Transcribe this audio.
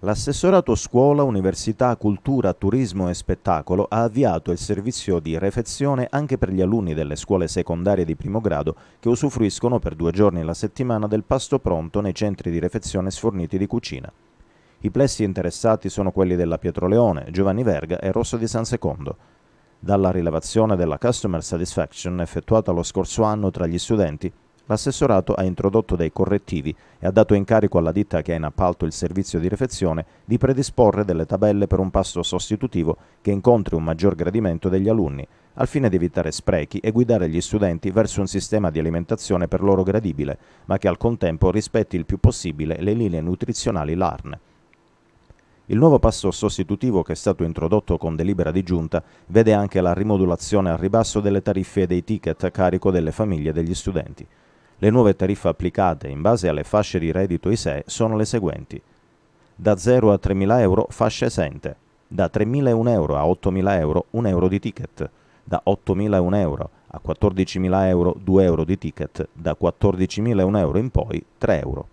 L'assessorato Scuola, Università, Cultura, Turismo e Spettacolo ha avviato il servizio di refezione anche per gli alunni delle scuole secondarie di primo grado che usufruiscono per due giorni alla settimana del pasto pronto nei centri di refezione sforniti di cucina. I plessi interessati sono quelli della Pietroleone, Giovanni Verga e Rosso di San Secondo. Dalla rilevazione della Customer Satisfaction effettuata lo scorso anno tra gli studenti, l'assessorato ha introdotto dei correttivi e ha dato incarico alla ditta che ha in appalto il servizio di refezione di predisporre delle tabelle per un pasto sostitutivo che incontri un maggior gradimento degli alunni, al fine di evitare sprechi e guidare gli studenti verso un sistema di alimentazione per loro gradibile, ma che al contempo rispetti il più possibile le linee nutrizionali LARN. Il nuovo passo sostitutivo che è stato introdotto con delibera di giunta vede anche la rimodulazione al ribasso delle tariffe e dei ticket a carico delle famiglie e degli studenti. Le nuove tariffe applicate in base alle fasce di reddito ISEE sono le seguenti. Da 0 a 3.000 euro fasce esente, da 3.001 euro a 8.000 euro 1 euro di ticket, da 8.001 euro a 14.000 euro 2 euro di ticket, da 14.001 euro in poi 3 euro.